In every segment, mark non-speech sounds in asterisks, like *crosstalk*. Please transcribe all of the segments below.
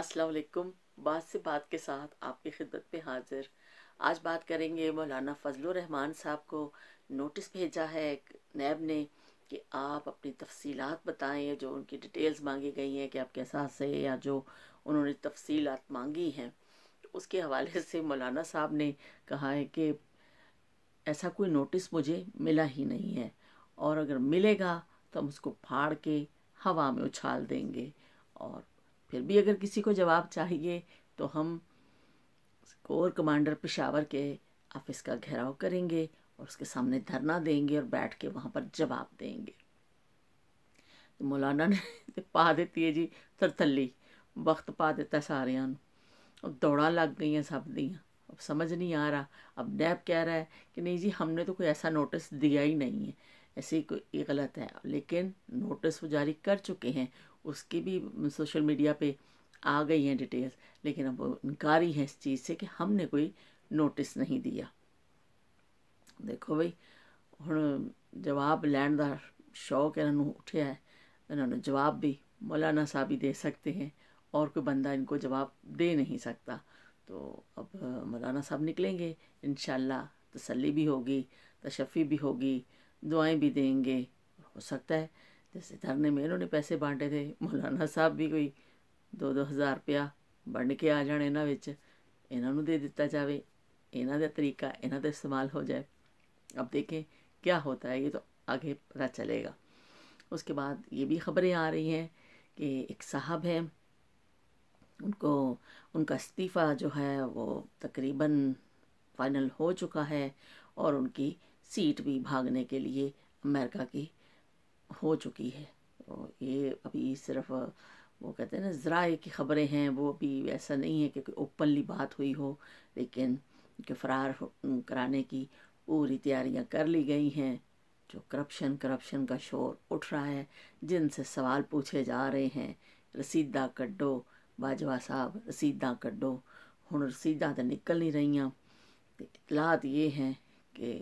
असलकुम बात से बात के साथ आपकी खिदमत पे हाजिर आज बात करेंगे मौलाना फजल रहमान साहब को नोटिस भेजा है नैब ने कि आप अपनी तफसीलात बताएं जो उनकी डिटेल्स मांगी गई हैं कि आप कैसा से या जो उन्होंने तफसीलात मांगी हैं तो उसके हवाले से मौलाना साहब ने कहा है कि ऐसा कोई नोटिस मुझे मिला ही नहीं है और अगर मिलेगा तो हम उसको फाड़ के हवा में उछाल देंगे और फिर भी अगर किसी को जवाब चाहिए तो हम कोर कमांडर पिशावर के ऑफिस का घेराव करेंगे और उसके सामने धरना देंगे और बैठ के वहाँ पर जवाब देंगे तो मौलाना ने *laughs* पा देती है जी तरथली वक्त पा देता सारिया अब दौड़ा लग गई हैं सब दियाँ अब समझ नहीं आ रहा अब डैब कह रहा है कि नहीं जी हमने तो कोई ऐसा नोटिस दिया ही नहीं है ऐसे ही कोई ये गलत है लेकिन नोटिस वो जारी कर चुके हैं उसकी भी सोशल मीडिया पे आ गई हैं डिटेल्स लेकिन अब वो इनकारी हैं इस चीज़ से कि हमने कोई नोटिस नहीं दिया देखो भाई हम जवाब लैंड का शौक़ इन्हों ਨੂੰ है इन्होंने जवाब भी मौलाना साहब ही दे सकते हैं और कोई बंदा इनको जवाब दे नहीं सकता तो अब मौलाना साहब निकलेंगे इन तसल्ली भी होगी तशफ़ी भी होगी दुआएं भी देंगे हो सकता है जैसे धरने में इन्होंने पैसे बांटे थे मौलाना साहब भी कोई दो दो हज़ार रुपया बढ़ के आ जाने इन्होंने इन्हों दे दिता जाए इन्हों तरीका इन्हों इस्तेमाल हो जाए अब देखें क्या होता है ये तो आगे पता चलेगा उसके बाद ये भी खबरें आ रही हैं कि एक साहब हैं उनको उनका इस्तीफ़ा जो है वो तकरीबन फाइनल हो चुका है और उनकी सीट भी भागने के लिए अमेरिका की हो चुकी है तो ये अभी सिर्फ वो कहते हैं ना ज़राए की ख़बरें हैं वो अभी ऐसा नहीं है कि कोई ओपनली बात हुई हो लेकिन उनके फरार कराने की पूरी तैयारियां कर ली गई हैं जो करप्शन करप्शन का शोर उठ रहा है जिनसे सवाल पूछे जा रहे हैं रसीदा कड्डो बाजवा साहब रसीदा कड्डो हूँ रसीदा तो निकल नहीं रही इतलात ये हैं कि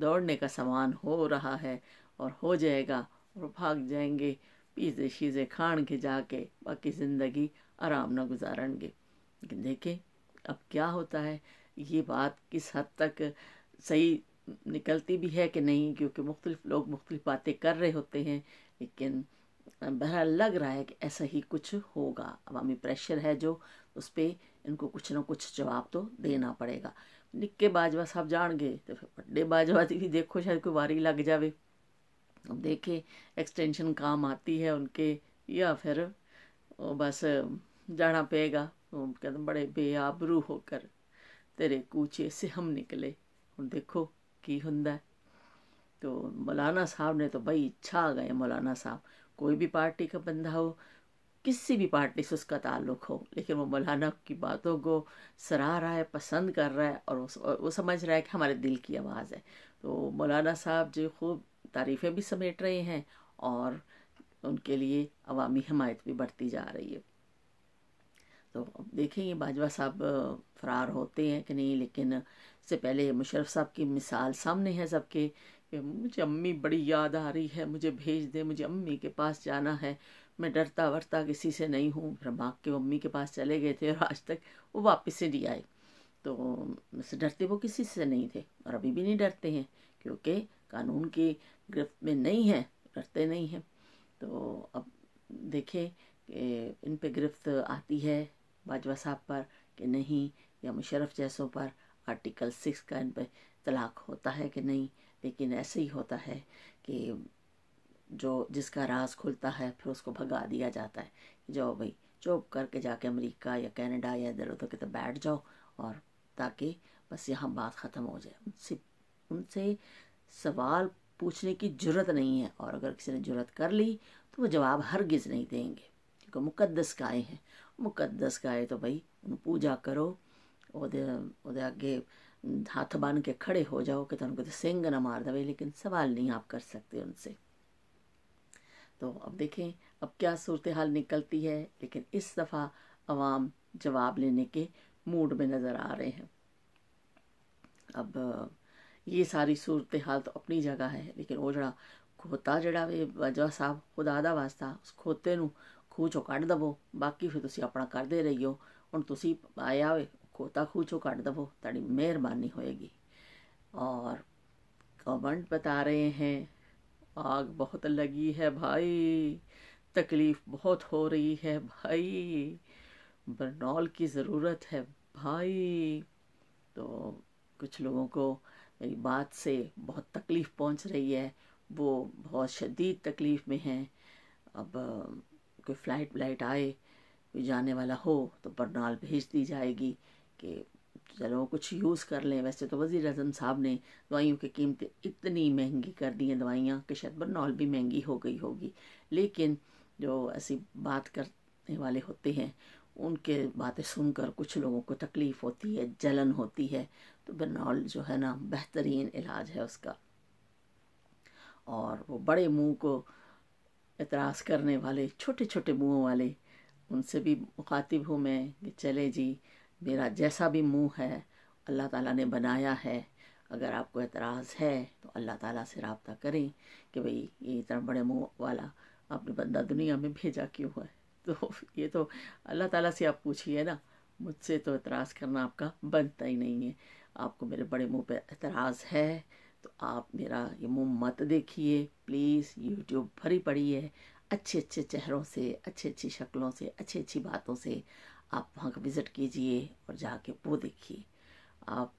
दौड़ने का सामान हो रहा है और हो जाएगा और भाग जाएंगे पीजे शीजे खान के जाके बाकी ज़िंदगी आराम ना गुजारेंगे लेकिन देखें अब क्या होता है ये बात किस हद तक सही निकलती भी है कि नहीं क्योंकि मुख्तलिफ लोग मुख्तलिफ बातें कर रहे होते हैं लेकिन बहरहाल लग रहा है कि ऐसा ही कुछ होगा अवामी प्रेशर है जो उस पर इनको कुछ ना कुछ जवाब तो देना पड़ेगा निक्के बाजवा साहब जान गए तो फिर बड्डे बाजवा भी देखो शायद कोई वारी लग जाए अब देखे एक्सटेंशन काम आती है उनके या फिर वो बस जाना पेगा उनके कहते बड़े बेआबरू होकर तेरे कूचे से हम निकले हम देखो की ਹੁੰਦਾ तो मौलाना साहब ने तो भाई इच्छा आ गए मौलाना साहब कोई भी पार्टी का बंदा हो किसी भी पार्टी से उसका ताल्लुक हो लेकिन वो मौलाना की बातों को सराह रहा है पसंद कर रहा है और वो समझ रहा है कि हमारे दिल की आवाज़ है तो मौलाना साहब जो खूब तारीफ़ें भी समेट रहे हैं और उनके लिए अवामी हमायत भी बढ़ती जा रही है तो अब देखेंगे बाजवा साहब फरार होते हैं कि नहीं लेकिन इससे पहले मुशरफ साहब की मिसाल सामने है सबके कि मुझे अम्मी बड़ी याद आ रही है मुझे भेज दे मुझे अम्मी के पास जाना है मैं डरता वरता किसी से नहीं हूँ फिर माँ के अम्मी के पास चले गए थे और आज तक वो वापस से नहीं आए तो डरते वो किसी से नहीं थे और अभी भी नहीं डरते हैं क्योंकि कानून की गिरफ्त में नहीं है करते नहीं हैं तो अब देखें कि इन पे गिरफ्त आती है बाजवा साहब पर कि नहीं या मुशरफ जैसों पर आर्टिकल सिक्स का इन पर तलाक होता है कि नहीं लेकिन ऐसे ही होता है कि जो जिसका राज खुलता है फिर उसको भगा दिया जाता है कि जाओ भाई चुप करके जाके अमेरिका या कनाडा या इधर उधर के तो बैठ जाओ और ताकि बस यहाँ बात ख़त्म हो जाए उनसे उनसे सवाल पूछने की जरूरत नहीं है और अगर किसी ने जरूरत कर ली तो वो जवाब हरगिज़ नहीं देंगे क्योंकि मुकद्दस गाय हैं मुकद्दस गाय तो भाई उन पूजा करो और आगे हाथ बांध के खड़े हो जाओ कि तुमको तो सेंग ना मार दे लेकिन सवाल नहीं आप कर सकते उनसे तो अब देखें अब क्या सूरत हाल निकलती है लेकिन इस दफ़ा आवाम जवाब लेने के मूड में नज़र आ रहे हैं अब ये सारी सूरत हाल तो अपनी जगह है लेकिन वो जरा खोता जरा वे बजवा साहब खुदा वास्ता उस खोते खूह चो कट दवो बाकी फिर तुम अपना करते रहियो हूँ तुम आया वे खोता खूह चो कट दवो ताड़ी मेहरबानी होएगी और कमेंट बता रहे हैं आग बहुत लगी है भाई तकलीफ बहुत हो रही है भाई बरनौल की ज़रूरत है भाई तो कुछ लोगों को मेरी बात से बहुत तकलीफ़ पहुंच रही है वो बहुत शदीद तकलीफ़ में हैं अब कोई फ़्लाइट व्लाइट आए कोई जाने वाला हो तो बरनाल भेज दी जाएगी कि चलो कुछ यूज़ कर लें वैसे तो वज़ी अजम साहब ने दवाइयों की कीमतें इतनी महंगी कर दी हैं दवाइयाँ कि शायद बरनॉल भी महंगी हो गई होगी लेकिन जो ऐसी बात करने वाले होते हैं उनके बातें सुनकर कुछ लोगों को तकलीफ़ होती है जलन होती है तो बर्नॉल जो है ना बेहतरीन इलाज है उसका और वो बड़े मुंह को एतराज़ करने वाले छोटे छोटे मुँहों वाले उनसे भी मुखातिब हूँ मैं कि चले जी मेरा जैसा भी मुंह है अल्लाह ताला ने बनाया है अगर आपको एतराज़ है तो अल्लाह ताला से रबता करें कि भाई ये इतना बड़े मुंह वाला आपने बंदा दुनिया में भेजा क्यों है तो *laughs* ये तो अल्लाह ताला से आप पूछिए ना मुझसे तो एतराज़ करना आपका बनता ही नहीं है आपको मेरे बड़े मुंह पे एतराज़ है तो आप मेरा ये मुंह मत देखिए प्लीज़ यूट्यूब भरी पड़ी है अच्छे अच्छे चेहरों से अच्छी अच्छी शक्लों से अच्छी अच्छी बातों से आप वहाँ का विज़िट कीजिए और जाके वो देखिए आप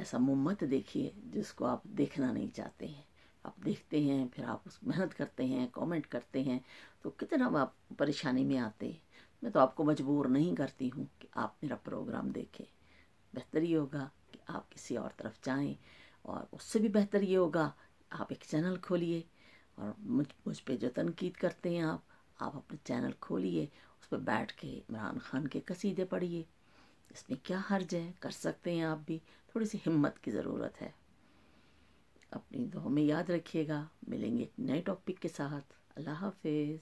ऐसा मुँह मत देखिए जिसको आप देखना नहीं चाहते हैं आप देखते हैं फिर आप उस मेहनत करते हैं कमेंट करते हैं तो कितना आप परेशानी में आते मैं तो आपको मजबूर नहीं करती हूँ कि आप मेरा प्रोग्राम देखें बेहतर ये होगा कि आप किसी और तरफ जाएं और उससे भी बेहतर ये होगा आप एक चैनल खोलिए और मुझ मुझ पर जो तनकीद करते हैं आप आप अपने चैनल खोलिए उस पर बैठ के इमरान खान के कसीदे पढ़िए इसमें क्या हर्ज है कर सकते हैं आप भी थोड़ी सी हिम्मत की ज़रूरत है अपनी दुआ में याद रखिएगा मिलेंगे एक नए टॉपिक के साथ Love is.